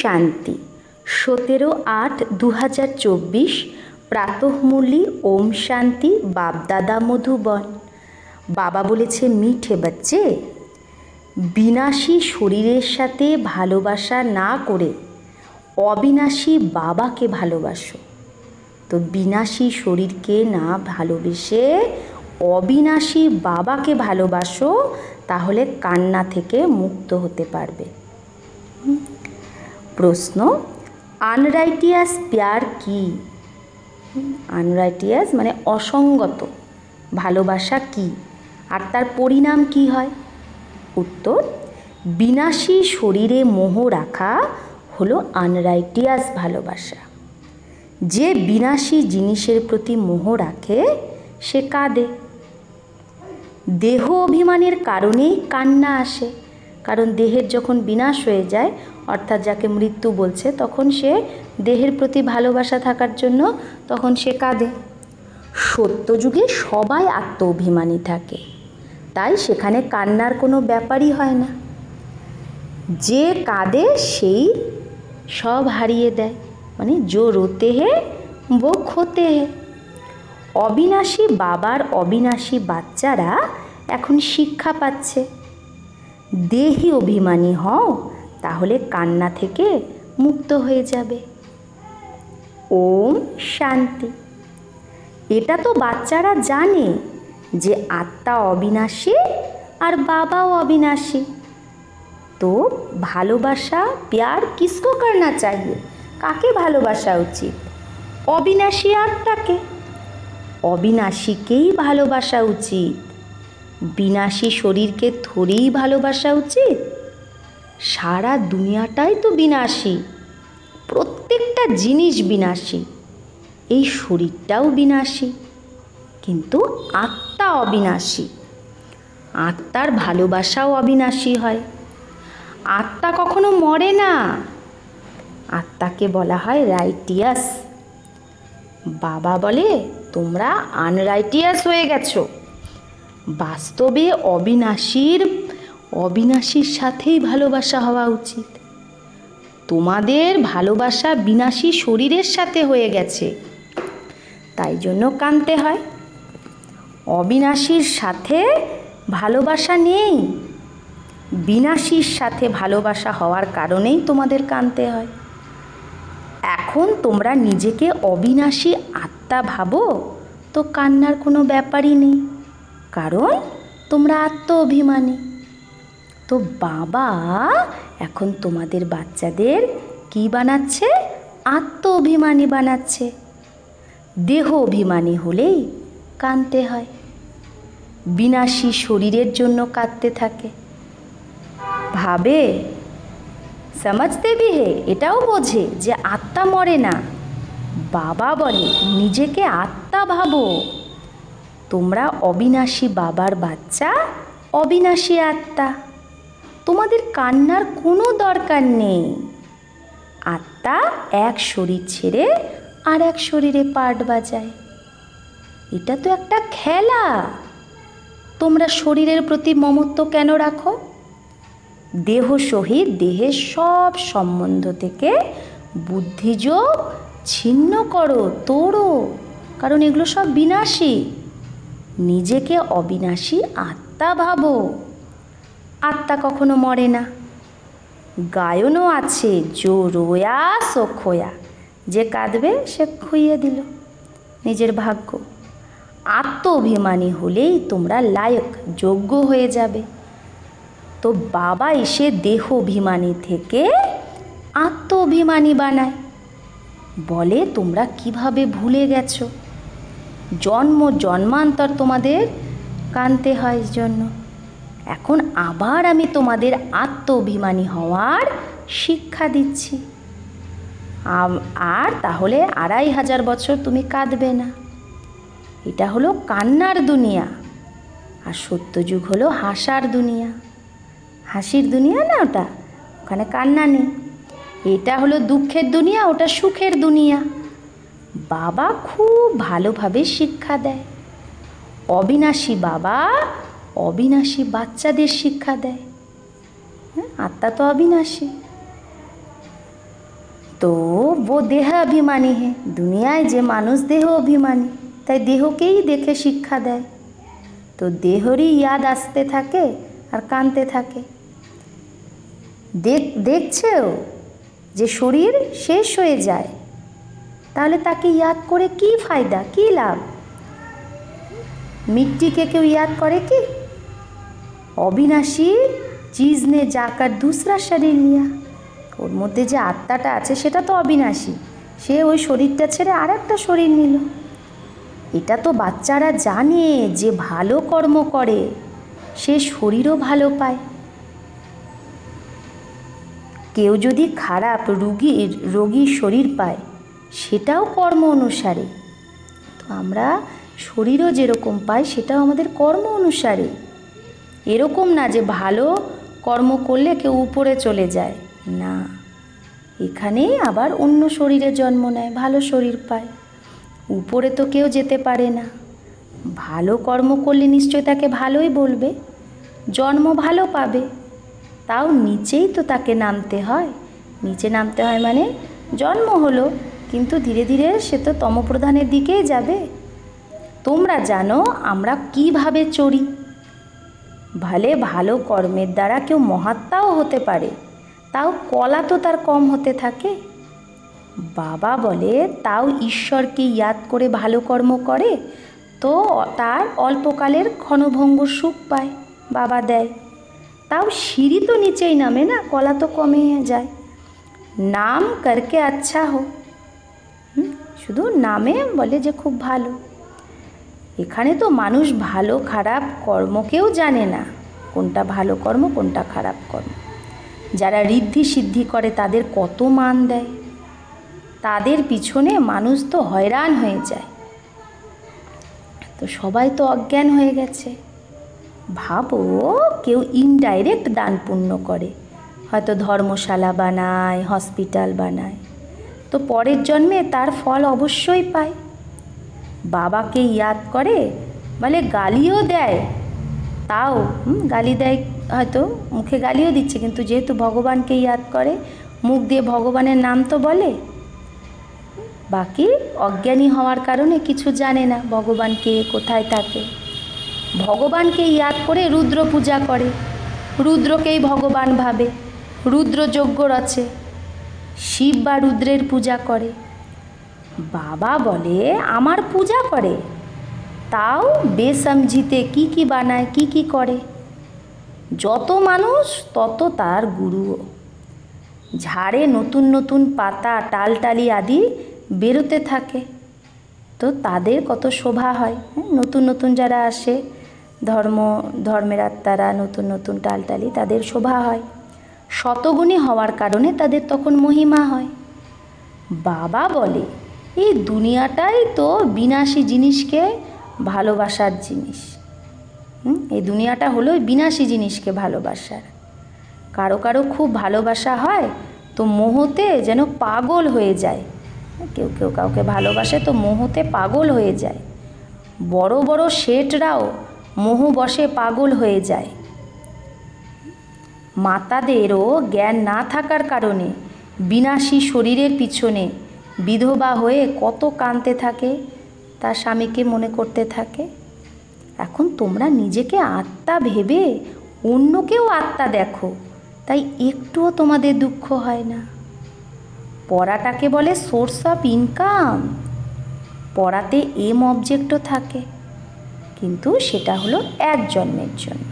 শান্তি সতেরো আট দু হাজার চব্বিশ প্রাতঃমূলি ওম শান্তি বাপদাদা মধুবন বাবা বলেছে মিঠে বাচ্চে বিনাশী শরীরের সাথে ভালোবাসা না করে অবিনাশী বাবাকে ভালোবাসো তো বিনাশী শরীরকে না ভালোবেসে অবিনাশী বাবাকে ভালোবাসো তাহলে কান্না থেকে মুক্ত হতে পারবে প্রশ্ন আনরাইটিয়াস পেয়ার কি আনরাইটিয়াস মানে অসঙ্গত ভালোবাসা কি আর তার পরিণাম কি হয় উত্তর বিনাশী শরীরে মোহ রাখা হল আনরাইটিয়াস ভালোবাসা যে বিনাশী জিনিসের প্রতি মোহ রাখে সে কাঁদে দেহ অভিমানের কারণেই কান্না আসে কারণ দেহের যখন বিনাশ হয়ে যায় অর্থাৎ যাকে মৃত্যু বলছে তখন সে দেহের প্রতি ভালোবাসা থাকার জন্য তখন সে কাঁদে সত্যযুগে সবাই আত্ম অভিমানী থাকে তাই সেখানে কান্নার কোনো ব্যাপারই হয় না যে কাঁদে সেই সব হারিয়ে দেয় মানে জো রোতে হে বো খোতে হে অবিনাশী বাবার অবিনাশী বাচ্চারা এখন শিক্ষা পাচ্ছে দেহি অভিমানী হও তাহলে কান্না থেকে মুক্ত হয়ে যাবে ওম শান্তি এটা তো বাচ্চারা জানে যে আত্মা অবিনাশী আর বাবাও অবিনাশী তো ভালোবাসা প্যার কিসকো করনা চাইয়ে কাকে ভালোবাসা উচিত অবিনাশী আত্মাকে অবিনাশীকেই ভালোবাসা উচিত বিনাশী শরীরকে ধরেই ভালোবাসা উচিত সারা দুনিয়াটাই তো বিনাশী প্রত্যেকটা জিনিস বিনাশী এই শরীরটাও বিনাশী কিন্তু আত্মা অবিনাশী আত্মার ভালোবাসাও অবিনাশী হয় আত্মা কখনো মরে না আত্মাকে বলা হয় রাইটিয়াস বাবা বলে তোমরা আনরাইটিয়াস হয়ে গেছো বাস্তবে অবিনাশীর অবিনাশীর সাথেই ভালোবাসা হওয়া উচিত তোমাদের ভালোবাসা বিনাশী শরীরের সাথে হয়ে গেছে তাই জন্য কানতে হয় অবিনাশীর সাথে ভালোবাসা নেই বিনাশীর সাথে ভালোবাসা হওয়ার কারণেই তোমাদের কানতে হয় এখন তোমরা নিজেকে অবিনাশী আত্মা ভাবো তো কান্নার কোনো ব্যাপারই নেই কারণ তোমরা আত্ম অভিমানী তো বাবা এখন তোমাদের বাচ্চাদের কি বানাচ্ছে আত্ম অভিমানী বানাচ্ছে দেহ অভিমানী হলেই কাঁদতে হয় বিনাশী শরীরের জন্য কাঁদতে থাকে ভাবে সমাজতে বিহে এটাও বোঝে যে আত্মা মরে না বাবা বলে নিজেকে আত্মা ভাবো তোমরা অবিনাশী বাবার বাচ্চা অবিনাশী আত্মা তোমাদের কান্নার কোনো দরকার নেই আত্মা এক শরীর ছেড়ে আর এক শরীরে পাট বাজায় এটা তো একটা খেলা তোমরা শরীরের প্রতি মমত্ব কেন রাখো দেহ সহিত দেহের সব সম্বন্ধ থেকে বুদ্ধিযোগ ছিন্ন করো তোড়ো কারণ এগুলো সব বিনাশী নিজেকে অবিনাশী আত্মা ভাবো আত্মা কখনো মরে না গায়নও আছে জো রোয়া সো খোয়া যে কাঁদবে সে খুইয়ে দিল নিজের ভাগ্য অভিমানী হলেই তোমরা লায়ক যোগ্য হয়ে যাবে তো বাবা এসে দেহ অভিমানী থেকে আত্ম অভিমানী বানায় বলে তোমরা কিভাবে ভুলে গেছো জন্ম জন্মান্তর তোমাদের কানতে হয় জন্য এখন আবার আমি তোমাদের অভিমানী হওয়ার শিক্ষা দিচ্ছি আর তাহলে আড়াই হাজার বছর তুমি কাঁদবে না এটা হলো কান্নার দুনিয়া আর সত্যযুগ হলো হাসার দুনিয়া হাসির দুনিয়া না ওটা ওখানে কান্না নেই এটা হলো দুঃখের দুনিয়া ওটা সুখের দুনিয়া বাবা খুব ভালোভাবে শিক্ষা দেয় অবিনাশী বাবা অবিনাশী বাচ্চাদের শিক্ষা দেয় হ্যাঁ আত্মা তো অবিনাশী তো বো देह অভিমানী হে দুনিয়ায় যে মানুষ দেহ অভিমানী তাই দেহকেই দেখে শিক্ষা দেয় তো দেহরই ইয়াদ আসতে থাকে আর কানতে থাকে দেখ দেখছেও যে শরীর শেষ হয়ে যায় তাহলে তাকে ইয়াদ করে কি ফায়দা কি লাভ মিট্টিকে কেউ ইয়াদ করে কি অবিনাশী চিজ নে যাকার দুসরা শরীর নিয়া ওর মধ্যে যে আত্মাটা আছে সেটা তো অবিনাশী সে ওই শরীরটা ছেড়ে আর একটা শরীর নিল এটা তো বাচ্চারা জানে যে ভালো কর্ম করে সে শরীরও ভালো পায় কেউ যদি খারাপ রুগীর রোগীর শরীর পায় সেটাও কর্ম অনুসারে তো আমরা শরীরও যেরকম পাই সেটাও আমাদের কর্ম অনুসারে এরকম না যে ভালো কর্ম করলে কেউ উপরে চলে যায় না এখানে আবার অন্য শরীরে জন্ম নেয় ভালো শরীর পায় উপরে তো কেউ যেতে পারে না ভালো কর্ম করলে নিশ্চয় তাকে ভালোই বলবে জন্ম ভালো পাবে তাও নিচেই তো তাকে নামতে হয় নিচে নামতে হয় মানে জন্ম হলো কিন্তু ধীরে ধীরে সে তো তমপ্রধানের দিকেই যাবে তোমরা জানো আমরা কিভাবে চড়ি ভালে ভালো কর্মের দ্বারা কেউ মহাত্মাও হতে পারে তাও কলা তো তার কম হতে থাকে বাবা বলে তাও ঈশ্বরকে ইয়াদ করে ভালো কর্ম করে তো তার অল্পকালের ক্ষণভঙ্গ সুখ পায় বাবা দেয় তাও সিঁড়ি তো নিচেই নামে না কলা তো কমে যায় নাম করকে আচ্ছা হো শুধু নামে বলে যে খুব ভালো এখানে তো মানুষ ভালো খারাপ কর্মকেও জানে না কোনটা ভালো কর্ম কোনটা খারাপ কর্ম যারা ঋদ্ধি সিদ্ধি করে তাদের কত মান দেয় তাদের পিছনে মানুষ তো হয়রান হয়ে যায় তো সবাই তো অজ্ঞান হয়ে গেছে ভাবো কেউ ইনডাইরেক্ট দান পুণ্য করে হয়তো ধর্মশালা বানায় হসপিটাল বানায় তো পরের জন্মে তার ফল অবশ্যই পায় বাবাকে ইয়াদ করে বলে গালিও দেয় তাও গালি দেয় হয়তো মুখে গালিও দিচ্ছে কিন্তু যেহেতু ভগবানকে ইয়াদ করে মুখ দিয়ে ভগবানের নাম তো বলে বাকি অজ্ঞানী হওয়ার কারণে কিছু জানে না ভগবানকে কোথায় থাকে ভগবানকে ইয়াদ করে রুদ্র পূজা করে রুদ্রকেই ভগবান ভাবে রুদ্র যজ্ঞ রচে শিব বা রুদ্রের পূজা করে বাবা বলে আমার পূজা করে তাও বেসমঝিতে কি কি বানায় কি কি করে যত মানুষ তত তার গুরুও ঝাড়ে নতুন নতুন পাতা টালটালি আদি বেরোতে থাকে তো তাদের কত শোভা হয় নতুন নতুন যারা আসে ধর্ম ধর্মের আত্মারা নতুন নতুন টালটালি তাদের শোভা হয় শতগুণী হওয়ার কারণে তাদের তখন মহিমা হয় বাবা বলে এই দুনিয়াটাই তো বিনাশী জিনিসকে ভালোবাসার জিনিস এই দুনিয়াটা হলো বিনাশী জিনিসকে ভালোবাসার কারো কারো খুব ভালোবাসা হয় তো মোহতে যেন পাগল হয়ে যায় কেউ কেউ কাউকে ভালোবাসে তো মোহতে পাগল হয়ে যায় বড় বড় শেঠরাও মোহ বসে পাগল হয়ে যায় মাতাদেরও জ্ঞান না থাকার কারণে বিনাশী শরীরের পিছনে বিধবা হয়ে কত কানতে থাকে তার স্বামীকে মনে করতে থাকে এখন তোমরা নিজেকে আত্মা ভেবে অন্যকেও আত্মা দেখো তাই একটুও তোমাদের দুঃখ হয় না পড়াটাকে বলে সোর্স অফ ইনকাম পড়াতে এম অবজেক্টও থাকে কিন্তু সেটা হলো এক জন্মের জন্য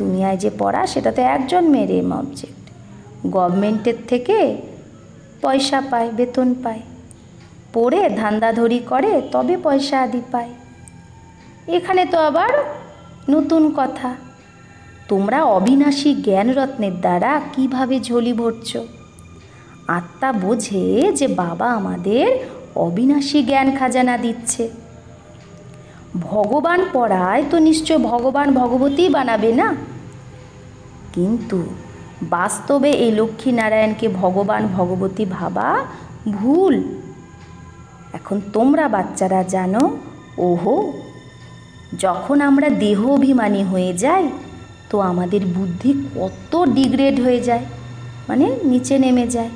দুনিয়ায় যে পড়া সেটা তো এক জন্মের এম অবজেক্ট গভর্নমেন্টের থেকে পয়সা পায় বেতন পায় পড়ে ধান্দাধরি করে তবে পয়সা আদি পায় এখানে তো আবার নতুন কথা তোমরা অবিনাশী জ্ঞান রত্নের দ্বারা কিভাবে ঝলি ভরছ আত্মা বোঝে যে বাবা আমাদের অবিনাশী জ্ঞান খাজানা দিচ্ছে ভগবান পড়ায় তো নিশ্চয় ভগবান ভগবতী বানাবে না কিন্তু বাস্তবে এই লক্ষ্মীনারায়ণকে ভগবান ভগবতী ভাবা ভুল এখন তোমরা বাচ্চারা জানো ওহো যখন আমরা দেহ অভিমানী হয়ে যাই তো আমাদের বুদ্ধি কত ডিগ্রেড হয়ে যায় মানে নিচে নেমে যায়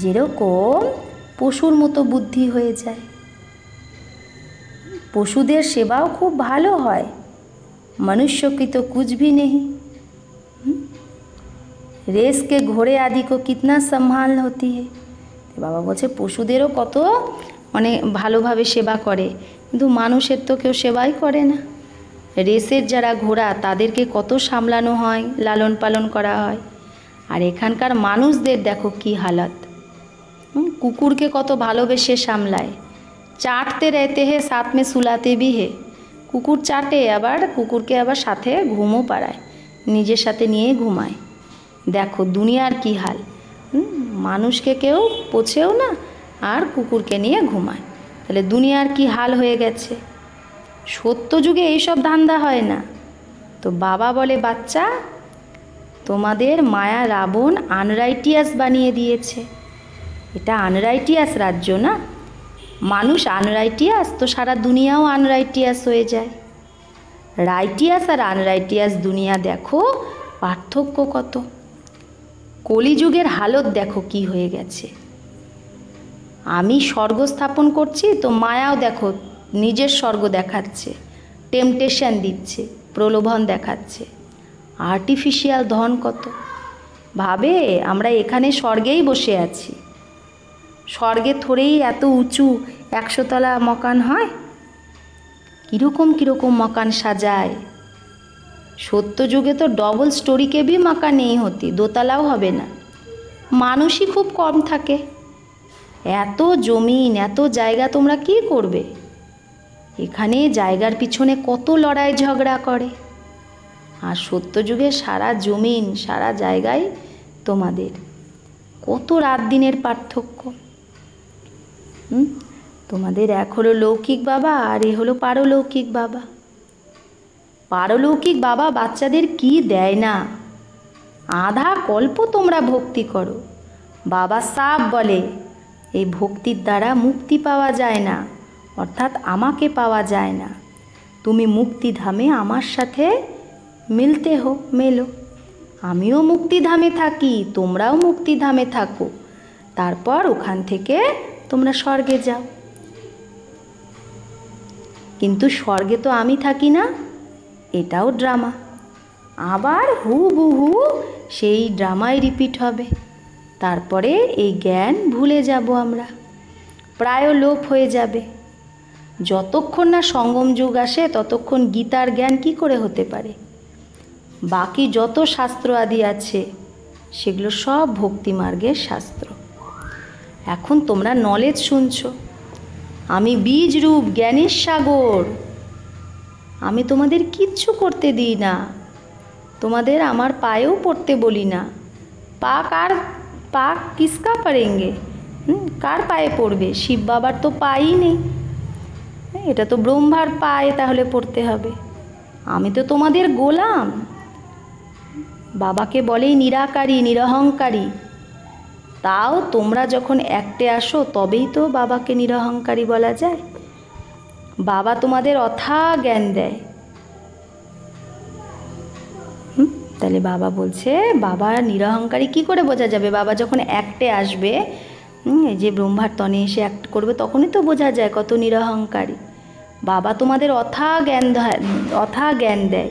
যেরকম পশুর মতো বুদ্ধি হয়ে যায় পশুদের সেবাও খুব ভালো হয় মনুষ্যকৃত কুচবি নেই রেস কে ঘোড়ে আদি কো কিতনা সম্ভাল হতি হে বাবা বলছে পশুদেরও কত অনেক মানে ভালোভাবে সেবা করে কিন্তু মানুষের তো কেউ সেবাই করে না রেসের যারা ঘোড়া তাদেরকে কত সামলানো হয় লালন পালন করা হয় আর এখানকার মানুষদের দেখো কি হালত কুকুরকে কত ভালোবেসে সামলায় চাটতে রেতে হে সাথ মে সুলাতে বি হে কুকুর চাটে আবার কুকুরকে আবার সাথে ঘুমও পাড়ায় নিজের সাথে নিয়ে ঘুমায় দেখো দুনিয়ার কি হাল মানুষকে কেউ পোছেও না আর কুকুরকে নিয়ে ঘুমায় তাহলে দুনিয়ার কি হাল হয়ে গেছে সত্য যুগে এইসব ধান্দা হয় না তো বাবা বলে বাচ্চা তোমাদের মায়া রাবণ আনরাইটিয়াস বানিয়ে দিয়েছে এটা আনরাইটিয়াস রাজ্য না মানুষ আনরাইটিয়াস তো সারা দুনিয়াও আনরাইটিয়াস হয়ে যায় রাইটিয়াস আর আনরাইটিয়াস দুনিয়া দেখো পার্থক্য কত কলিযুগের হালত দেখো কি হয়ে গেছে আমি স্বর্গ স্থাপন করছি তো মায়াও দেখো নিজের স্বর্গ দেখাচ্ছে টেম্পটেশন দিচ্ছে প্রলোভন দেখাচ্ছে আর্টিফিশিয়াল ধন কত ভাবে আমরা এখানে স্বর্গেই বসে আছি স্বর্গে থরেই এত উঁচু একশোতলা মকান হয় কীরকম কীরকম মকান সাজায় সত্যযুগে তো ডবল স্টোরি কেবি মাকা নেই হতি দোতলাও হবে না মানুষই খুব কম থাকে এত জমিন এত জায়গা তোমরা কি করবে এখানে জায়গার পিছনে কত লড়াই ঝগড়া করে আর সত্যযুগে সারা জমিন সারা জায়গায় তোমাদের কত রাত দিনের পার্থক্য তোমাদের এক হলো লৌকিক বাবা আর এ হলো পারলৌকিক বাবা পারলৌকিক বাবা বাচ্চাদের কি দেয় না আধা কল্প তোমরা ভক্তি করো বাবা সাপ বলে এই ভক্তির দ্বারা মুক্তি পাওয়া যায় না অর্থাৎ আমাকে পাওয়া যায় না তুমি মুক্তিধামে আমার সাথে মিলতে হো মেলো আমিও মুক্তিধামে থাকি তোমরাও মুক্তিধামে থাকো তারপর ওখান থেকে তোমরা স্বর্গে যাও কিন্তু স্বর্গে তো আমি থাকি না এটাও ড্রামা আবার হুবহু সেই ড্রামাই রিপিট হবে তারপরে এই জ্ঞান ভুলে যাব আমরা প্রায় লোপ হয়ে যাবে যতক্ষণ না সঙ্গম যুগ আসে ততক্ষণ গীতার জ্ঞান কি করে হতে পারে বাকি যত শাস্ত্র আদি আছে সেগুলো সব ভক্তিমার্গের শাস্ত্র এখন তোমরা নলেজ শুনছ আমি বীজ রূপ জ্ঞানের সাগর আমি তোমাদের কিচ্ছু করতে দিই না তোমাদের আমার পায়েও পড়তে বলি না পা কার পা কিসকা পারেঙ্গে কার পায়ে পড়বে শিব বাবার তো পাই নেই হ্যাঁ, এটা তো ব্রহ্মার পায়ে তাহলে পড়তে হবে আমি তো তোমাদের গোলাম বাবাকে বলে নিরাকারী নিরহংকারী তাও তোমরা যখন একটে আসো তবেই তো বাবাকে নিরহংকারী বলা যায় বাবা তোমাদের অথা জ্ঞান দেয় তাহলে বাবা বলছে বাবা নিরহংকারী কি করে বোঝা যাবে বাবা যখন একটে আসবে যে ব্রহ্মার তনে এসে অ্যাক্ট করবে তখনই তো বোঝা যায় কত নিরহংকারী বাবা তোমাদের অথা জ্ঞান অথা জ্ঞান দেয়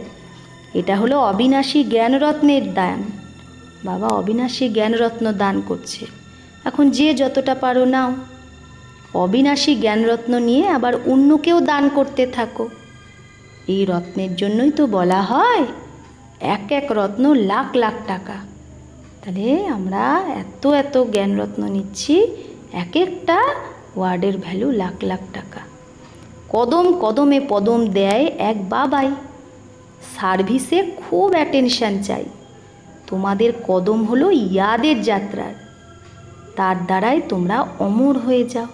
এটা হলো অবিনাশী জ্ঞানরত্নের দান বাবা অবিনাশী জ্ঞানরত্ন দান করছে এখন যে যতটা পারো নাও অবিনাশী জ্ঞানরত্ন নিয়ে আবার অন্যকেও দান করতে থাকো এই রত্নের জন্যই তো বলা হয় এক এক রত্ন লাখ লাখ টাকা তাহলে আমরা এত এত জ্ঞানরত্ন নিচ্ছি এক একটা ওয়ার্ডের ভ্যালু লাখ লাখ টাকা কদম কদমে পদম দেয় এক বাবাই সার্ভিসে খুব অ্যাটেনশান চাই তোমাদের কদম হলো ইয়াদের যাত্রার তার দ্বারাই তোমরা অমর হয়ে যাও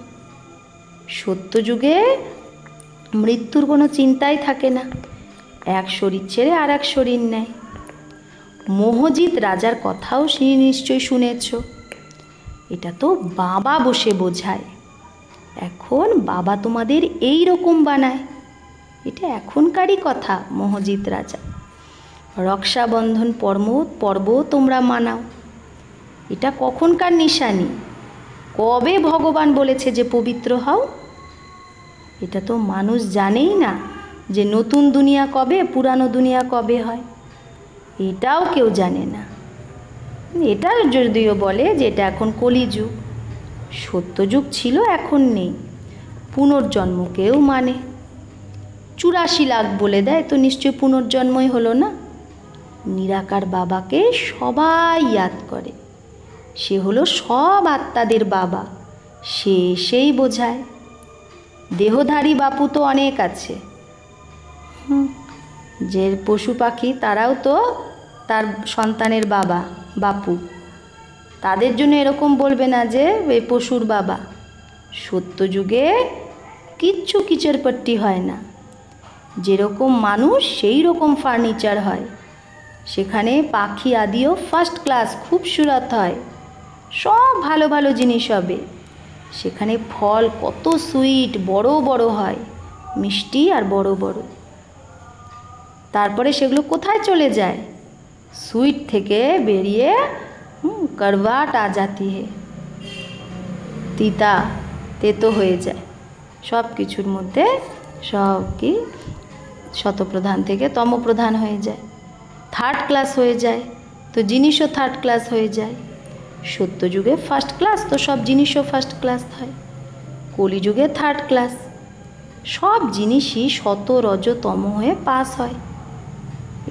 সত্যযুগে মৃত্যুর কোনো চিন্তাই থাকে না এক শরীর ছেড়ে আর এক শরীর নেয় মোহজিৎ রাজার কথাও সে নিশ্চয়ই শুনেছ এটা তো বাবা বসে বোঝায় এখন বাবা তোমাদের এই রকম বানায় এটা এখনকারই কথা মোহজিৎ রাজা রক্ষাবন্ধন পর্ব পর্ব তোমরা মানাও এটা কখনকার নিশানি কবে ভগবান বলেছে যে পবিত্র হও এটা তো মানুষ জানেই না যে নতুন দুনিয়া কবে পুরানো দুনিয়া কবে হয় এটাও কেউ জানে না এটা যদিও বলে যে এটা এখন কলিযুগ সত্যযুগ ছিল এখন নেই পুনর্জন্মকেও মানে চুরাশি লাখ বলে দেয় তো নিশ্চয় পুনর্জন্মই হলো না নিরাকার বাবাকে সবাই ইয়াদ করে সে হলো সব আত্মাদের বাবা সে সেই বোঝায় দেহধারী বাপু তো অনেক আছে যে পশু পাখি তারাও তো তার সন্তানের বাবা বাপু তাদের জন্য এরকম বলবে না যে এই পশুর বাবা সত্য যুগে কিচ্ছু কিচের পট্টি হয় না যেরকম মানুষ সেই রকম ফার্নিচার হয় সেখানে পাখি আদিও ফার্স্ট ক্লাস খুব সুরাত হয় সব ভালো ভালো জিনিস হবে সেখানে ফল কত সুইট বড় বড় হয় মিষ্টি আর বড় বড় তারপরে সেগুলো কোথায় চলে যায় সুইট থেকে বেরিয়ে কারবাট আ জাতি হে তিতা তেতো হয়ে যায় সব কিছুর মধ্যে সব কি শতপ্রধান থেকে তমপ্রধান হয়ে যায় থার্ড ক্লাস হয়ে যায় তো জিনিসও থার্ড ক্লাস হয়ে যায় সত্যযুগে ফার্স্ট ক্লাস তো সব জিনিসও ফার্স্ট ক্লাস হয় কলিযুগে থার্ড ক্লাস সব জিনিসই শত রজতম হয়ে পাস হয়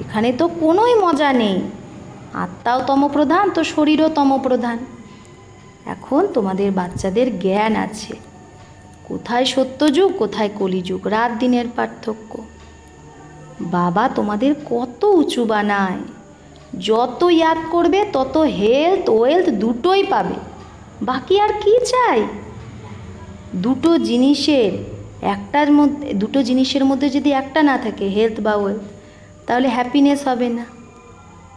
এখানে তো কোনোই মজা নেই আত্মাও তমপ্রধান তো শরীরও তমপ্রধান এখন তোমাদের বাচ্চাদের জ্ঞান আছে কোথায় সত্যযুগ কোথায় কলিযুগ রাত দিনের পার্থক্য বাবা তোমাদের কত উঁচু বানায় যত ইয়াদ করবে তত হেলথ ওয়েলথ দুটোই পাবে বাকি আর কি চাই দুটো জিনিসের একটার মধ্যে দুটো জিনিসের মধ্যে যদি একটা না থাকে হেলথ বা ওয়েলথ তাহলে হ্যাপিনেস হবে না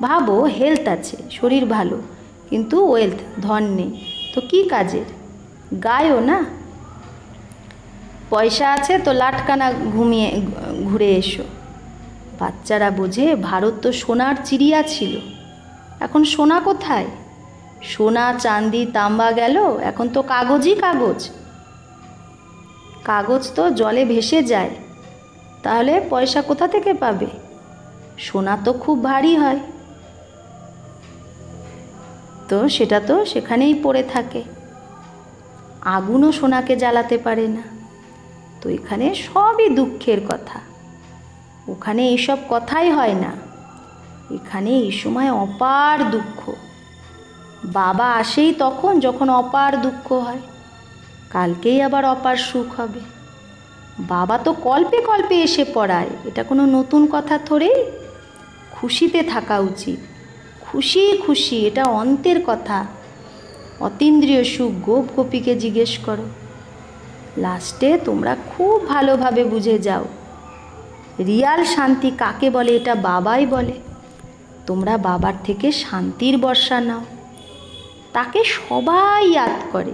ভাবো হেলথ আছে শরীর ভালো কিন্তু ওয়েলথ ধন নেই তো কি কাজের গায়ও না পয়সা আছে তো লাটকানা ঘুমিয়ে ঘুরে এসো বাচ্চারা বোঝে ভারত তো সোনার চিড়িয়া ছিল এখন সোনা কোথায় সোনা চাঁদি তাম্বা গেল এখন তো কাগজই কাগজ কাগজ তো জলে ভেসে যায় তাহলে পয়সা কোথা থেকে পাবে সোনা তো খুব ভারী হয় তো সেটা তো সেখানেই পড়ে থাকে আগুনও সোনাকে জ্বালাতে পারে না তো এখানে সবই দুঃখের কথা ওখানে এসব কথাই হয় না এখানে এই সময় অপার দুঃখ বাবা আসেই তখন যখন অপার দুঃখ হয় কালকেই আবার অপার সুখ হবে বাবা তো কল্পে কল্পে এসে পড়ায় এটা কোনো নতুন কথা ধরে খুশিতে থাকা উচিত খুশি খুশি এটা অন্তের কথা অতীন্দ্রিয় সুখ গোপ গোপীকে জিজ্ঞেস করো লাস্টে তোমরা খুব ভালোভাবে বুঝে যাও রিয়াল শান্তি কাকে বলে এটা বাবাই বলে তোমরা বাবার থেকে শান্তির বর্ষা নাও তাকে সবাই ইয়াদ করে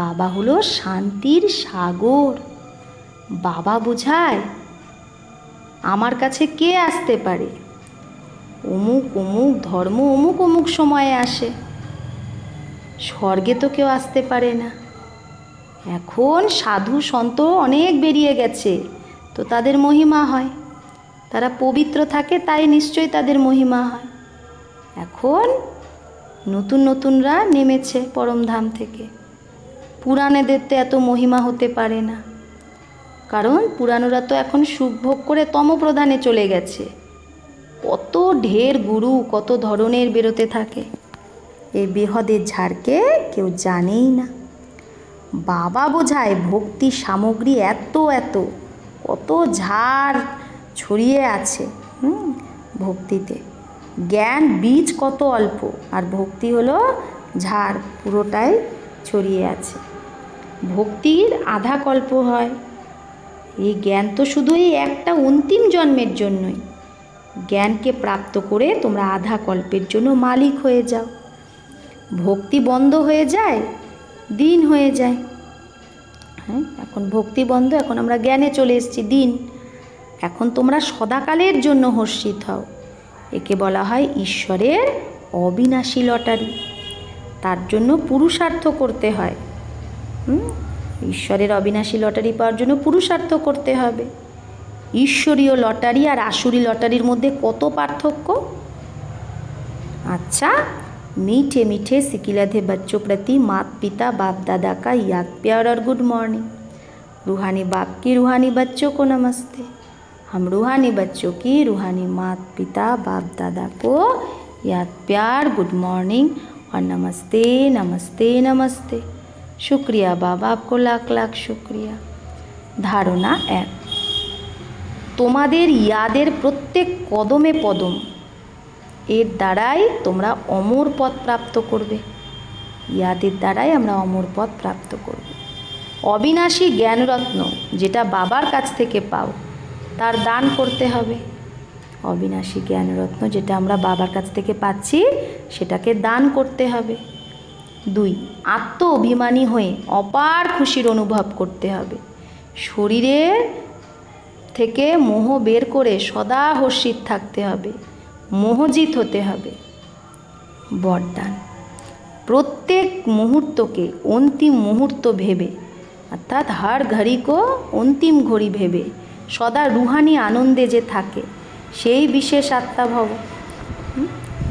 বাবা হলো শান্তির সাগর বাবা বোঝায় আমার কাছে কে আসতে পারে অমুক অমুক ধর্ম অমুক অমুক সময়ে আসে স্বর্গে তো কেউ আসতে পারে না এখন সাধু সন্ত অনেক বেরিয়ে গেছে তো তাদের মহিমা হয় তারা পবিত্র থাকে তাই নিশ্চয়ই তাদের মহিমা হয় এখন নতুন নতুনরা নেমেছে পরমধাম থেকে পুরাণেদের তো এত মহিমা হতে পারে না কারণ পুরাণরা তো এখন সুখভোগ করে তমপ্রধানে চলে গেছে কত ঢের গুরু কত ধরনের বেরোতে থাকে এই বেহদের ঝাড়কে কেউ জানেই না বাবা বোঝায় ভক্তি সামগ্রী এত এত কত ঝাড় ছড়িয়ে আছে হুম ভক্তিতে জ্ঞান বীজ কত অল্প আর ভক্তি হলো ঝাড় পুরোটাই ছড়িয়ে আছে ভক্তির আধা কল্প হয় এই জ্ঞান তো শুধু এই একটা অন্তিম জন্মের জন্যই জ্ঞানকে প্রাপ্ত করে তোমরা আধা কল্পের জন্য মালিক হয়ে যাও ভক্তি বন্ধ হয়ে যায় দিন হয়ে যায় হ্যাঁ এখন ভক্তি বন্ধ এখন আমরা জ্ঞানে চলে এসেছি দিন এখন তোমরা সদাকালের জন্য হর্ষিত হও একে বলা হয় ঈশ্বরের অবিনাশী লটারি তার জন্য পুরুষার্থ করতে হয় ঈশ্বরের অবিনাশী লটারি পাওয়ার জন্য পুরুষার্থ করতে হবে ঈশ্বরীয় লটারি আর আশুরি লটারির মধ্যে কত পার্থক্য আচ্ছা मीठे मीठे सिकिला थे बच्चों प्रति माता पिता बाप दादा का याद प्यार और गुड मॉर्निंग रूहानी बाप की रूहानी बच्चों को नमस्ते हम रूहानी बच्चों की रूहानी माँ पिता बाप दादा को याद प्यार गुड मॉर्निंग और नमस्ते नमस्ते नमस्ते शुक्रिया बाबा आपको लाख लाख शुक्रिया धारणा এক तुम्हारे यादर प्रत्येक कदमे पदम এর দ্বারাই তোমরা অমর পদ প্রাপ্ত করবে ইয়াদের দ্বারাই আমরা অমর পদ প্রাপ্ত করব অবিনাশী জ্ঞানরত্ন যেটা বাবার কাছ থেকে পাও তার দান করতে হবে অবিনাশী জ্ঞানরত্ন যেটা আমরা বাবার কাছ থেকে পাচ্ছি সেটাকে দান করতে হবে দুই আত্ম অভিমানী হয়ে অপার খুশির অনুভব করতে হবে শরীরে থেকে মোহ বের করে সদা হর্ষিত থাকতে হবে মোহজিত হতে হবে বরদান প্রত্যেক মুহূর্তকে অন্তিম মুহূর্ত ভেবে অর্থাৎ হার ঘড়িকো অন্তিম ঘড়ি ভেবে সদা রুহানি আনন্দে যে থাকে সেই বিশেষ আত্মা ভব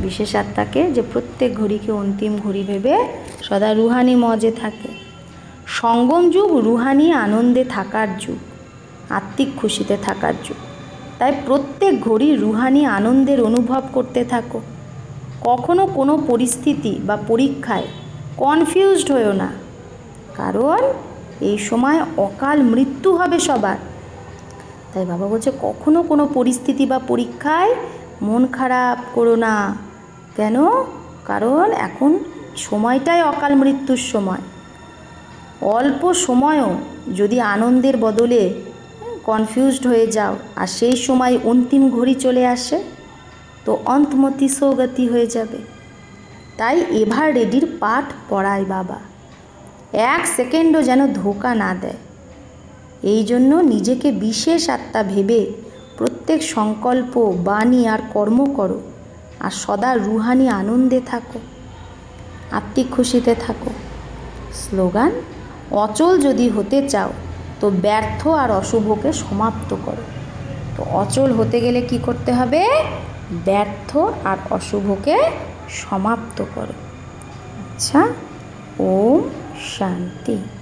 বিশেষ আত্মাকে যে প্রত্যেক ঘড়িকে অন্তিম ঘড়ি ভেবে সদা রুহানি মজে থাকে সঙ্গম যুগ রুহানি আনন্দে থাকার যুগ আত্মিক খুশিতে থাকার যুগ তাই প্রত্যেক ঘড়ি রুহানি আনন্দের অনুভব করতে থাকো কখনো কোনো পরিস্থিতি বা পরীক্ষায় কনফিউজড হয়েও না কারণ এই সময় অকাল মৃত্যু হবে সবার তাই বাবা বলছে কখনো কোনো পরিস্থিতি বা পরীক্ষায় মন খারাপ করো না কেন কারণ এখন সময়টাই অকাল মৃত্যুর সময় অল্প সময়ও যদি আনন্দের বদলে কনফিউজড হয়ে যাও আর সেই সময় অন্তিম ঘড়ি চলে আসে তো অন্তমতি সৌগতি হয়ে যাবে তাই এভার রেডির পাঠ পড়ায় বাবা এক সেকেন্ডও যেন ধোকা না দেয় এই জন্য নিজেকে বিশেষ আত্মা ভেবে প্রত্যেক সংকল্প বাণী আর কর্ম করো আর সদা রুহানি আনন্দে থাকো আত্মিক খুশিতে থাকো স্লোগান অচল যদি হতে চাও তো ব্যর্থ আর অশুভকে সমাপ্ত করো তো অচল হতে গেলে কি করতে হবে ব্যর্থ আর অশুভকে সমাপ্ত করো আচ্ছা ওম শান্তি